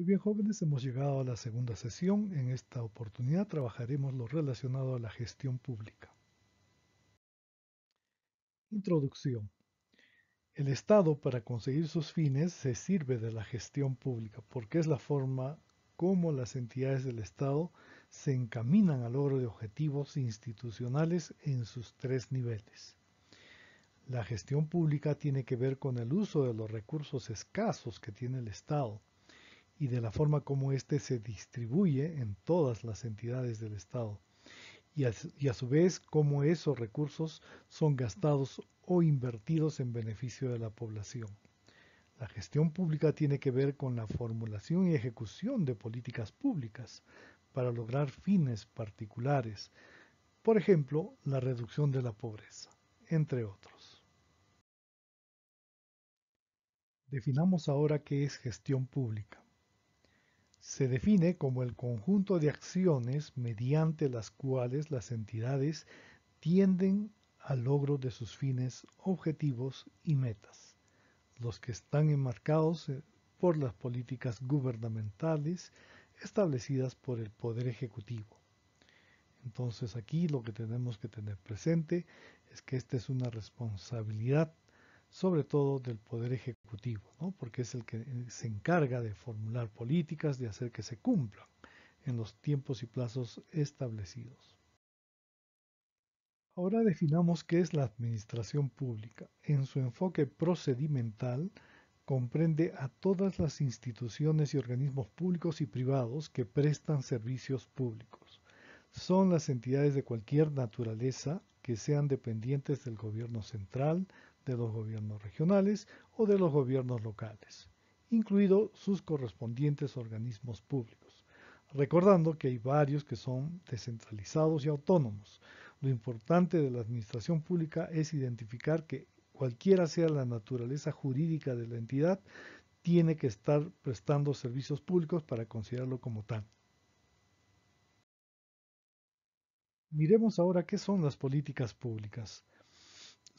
Muy bien jóvenes, hemos llegado a la segunda sesión. En esta oportunidad trabajaremos lo relacionado a la gestión pública. Introducción. El Estado para conseguir sus fines se sirve de la gestión pública porque es la forma como las entidades del Estado se encaminan al logro de objetivos institucionales en sus tres niveles. La gestión pública tiene que ver con el uso de los recursos escasos que tiene el Estado y de la forma como éste se distribuye en todas las entidades del Estado y a, su vez cómo esos recursos son gastados o invertidos en beneficio de la población. La gestión pública tiene que ver con la formulación y ejecución de políticas públicas para lograr fines particulares, por ejemplo, la reducción de la pobreza, entre otros. Definamos ahora qué es gestión pública se define como el conjunto de acciones mediante las cuales las entidades tienden al logro de sus fines, objetivos y metas, los que están enmarcados eh, por las políticas gubernamentales establecidas por el Poder Ejecutivo. Entonces aquí lo que tenemos que tener presente es que esta es una responsabilidad sobre todo del Poder Ejecutivo. ¿no? porque es el que eh, se encarga de formular políticas, de hacer que se cumplan en los tiempos y plazos establecidos. Ahora definamos qué es la administración pública. En su enfoque procedimental, comprende a todas las instituciones y organismos públicos y privados que prestan servicios públicos. Son las entidades de cualquier naturaleza que sean dependientes del gobierno central, de los gobiernos regionales o de los gobiernos locales, incluidos sus correspondientes organismos públicos. Recordando que hay varios que son descentralizados y autónomos. Lo importante de la administración pública es identificar que cualquiera sea la naturaleza jurídica de la entidad, tiene que estar prestando servicios públicos para considerarlo como tal. Miremos ahora qué son las políticas públicas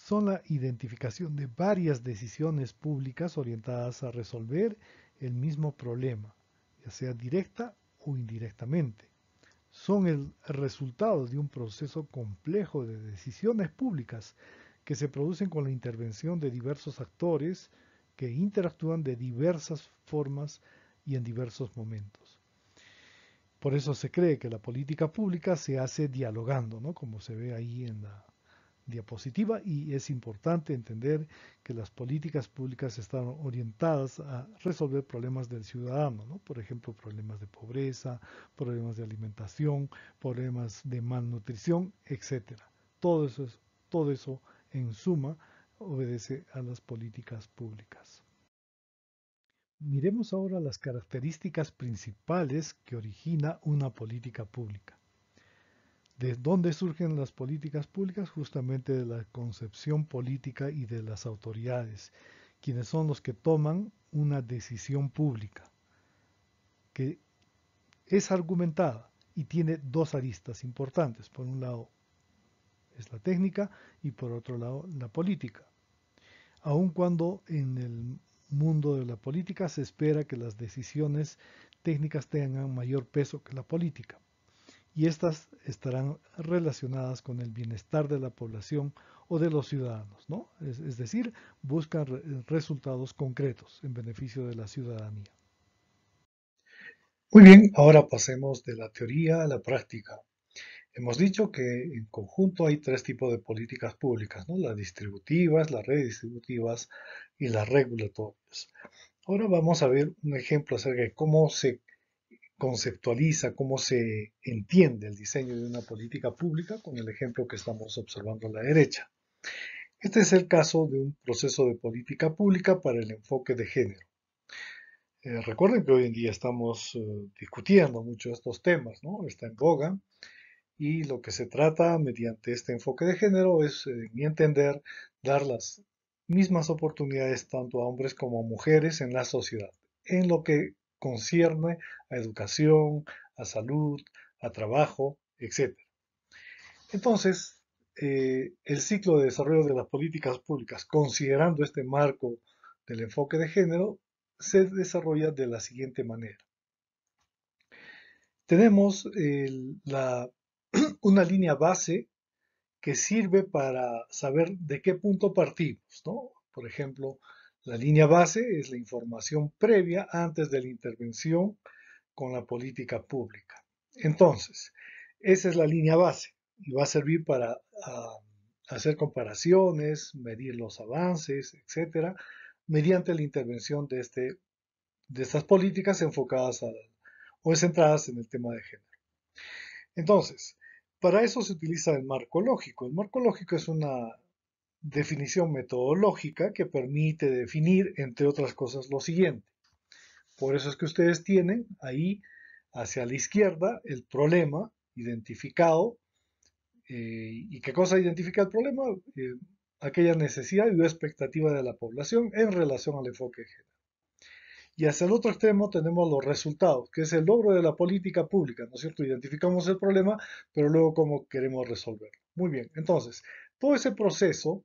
son la identificación de varias decisiones públicas orientadas a resolver el mismo problema, ya sea directa o indirectamente. Son el resultado de un proceso complejo de decisiones públicas que se producen con la intervención de diversos actores que interactúan de diversas formas y en diversos momentos. Por eso se cree que la política pública se hace dialogando, como se ve ahí en la, diapositiva y es importante entender que las políticas públicas están orientadas a resolver problemas del ciudadano, por ejemplo, problemas de pobreza, problemas de alimentación, problemas de malnutrición, etc. Todo eso, todo eso en suma obedece a las políticas públicas. Miremos ahora las características principales que origina una política pública. ¿De dónde surgen las políticas públicas? Justamente de la concepción política y de las autoridades, quienes son los que toman una decisión pública, que es argumentada y tiene dos aristas importantes. Por un lado es la técnica y por otro lado la política. Aun cuando en el mundo de la política se espera que las decisiones técnicas tengan mayor peso que la política y estas estarán relacionadas con el bienestar de la población o de los ciudadanos, ¿no? es, decir, buscan resultados concretos en beneficio de la ciudadanía. Muy bien, ahora pasemos de la teoría a la práctica. Hemos dicho que en conjunto hay tres tipos de políticas públicas, ¿no? las distributivas, las redistributivas y las regulatorias. Ahora vamos a ver un ejemplo acerca de cómo se conceptualiza, cómo se entiende el diseño de una política pública con el ejemplo que estamos observando a la derecha. Este es el caso de un proceso de política pública para el enfoque de género. Eh, recuerden que hoy en día estamos eh, discutiendo mucho estos temas, ¿no? Está en boga y lo que se trata mediante este enfoque de género es, eh, en mi entender, dar las mismas oportunidades tanto a hombres como a mujeres en la sociedad, en lo que concierne a educación, a salud, a trabajo, etc. Entonces, eh, el ciclo de desarrollo de las políticas públicas, considerando este marco del enfoque de género, se desarrolla de la siguiente manera. Tenemos una línea base que sirve para saber de qué punto partimos. ¿no? Por ejemplo, la línea base es la información previa antes de la intervención con la política pública. Entonces, esa es la línea base y va a servir para ah, hacer comparaciones, medir los avances, etcétera, mediante la intervención de, este, de estas políticas enfocadas o centradas en el tema de género. Entonces, para eso se utiliza el marco lógico. El marco lógico es una definición metodológica que permite definir, entre otras cosas, lo siguiente. Por eso es que ustedes tienen ahí hacia la izquierda el problema identificado. Eh, ¿Y qué cosa identifica el problema? Eh, aquella necesidad y expectativa de la población en relación al enfoque general. Y hacia el otro extremo tenemos los resultados, que es el logro de la política pública, ¿no es cierto? Identificamos el problema, pero luego cómo queremos resolverlo. Muy bien, entonces, todo ese proceso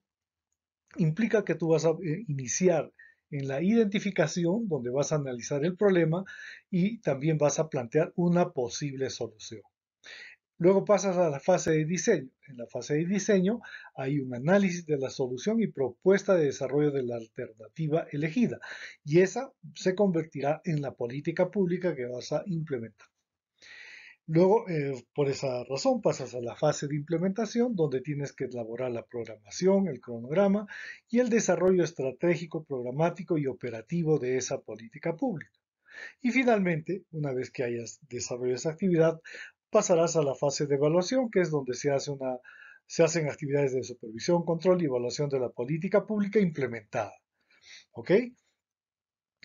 implica que tú vas a eh, iniciar en la identificación, donde vas a analizar el problema y también vas a plantear una posible solución. Luego pasas a la fase de diseño. En la fase de diseño hay un análisis de la solución y propuesta de desarrollo de la alternativa elegida y esa se convertirá en la política pública que vas a implementar. Luego, eh, por esa razón, pasas a la fase de implementación, donde tienes que elaborar la programación, el cronograma y el desarrollo estratégico, programático y operativo de esa política pública. Y finalmente, una vez que hayas desarrollado esa actividad, pasarás a la fase de evaluación, que es donde se, se hacen actividades de supervisión, control y evaluación de la política pública implementada. ¿Ok?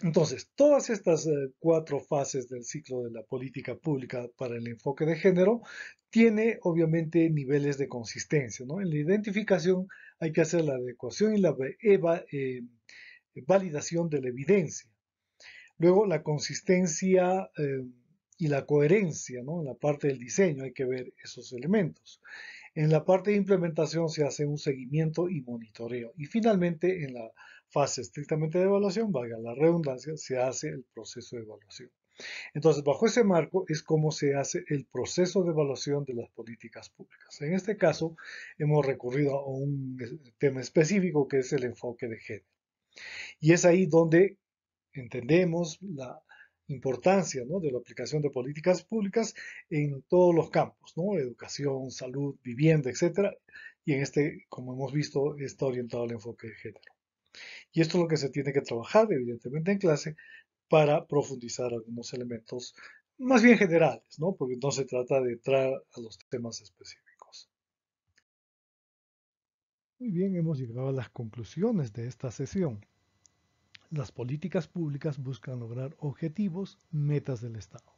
Entonces, todas estas eh, cuatro fases del ciclo de la política pública para el enfoque de género tiene obviamente niveles de consistencia. En la identificación hay que hacer la adecuación y la em, validación de la evidencia. Luego, la consistencia em, y la coherencia. ¿no? En la parte del diseño hay que ver esos elementos. En la parte de implementación se hace un seguimiento y monitoreo. Y finalmente, en la fase estrictamente de evaluación, valga la redundancia, se hace el proceso de evaluación. Entonces, bajo ese marco es como se hace el proceso de evaluación de las políticas públicas. En este caso, hemos recurrido a un eh, tema específico que es el enfoque de género. Y es ahí donde entendemos la importancia de la aplicación de políticas públicas en todos los campos, educación, salud, vivienda, etc. Y en este, como hemos visto, está orientado al enfoque de género. Y esto es lo que se tiene que trabajar, evidentemente, en clase para profundizar algunos elementos más bien generales, ¿no? Porque no se trata de entrar a los temas específicos. Muy bien, hemos llegado a las conclusiones de esta sesión. Las políticas públicas buscan lograr objetivos, metas del Estado.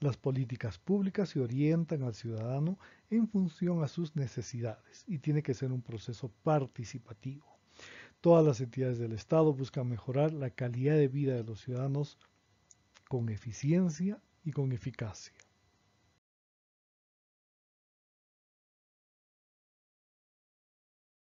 Las políticas públicas se orientan al ciudadano en función a sus necesidades y tiene que ser un proceso participativo. Todas las entidades del Estado buscan mejorar la calidad de vida de los ciudadanos con eficiencia y con eficacia.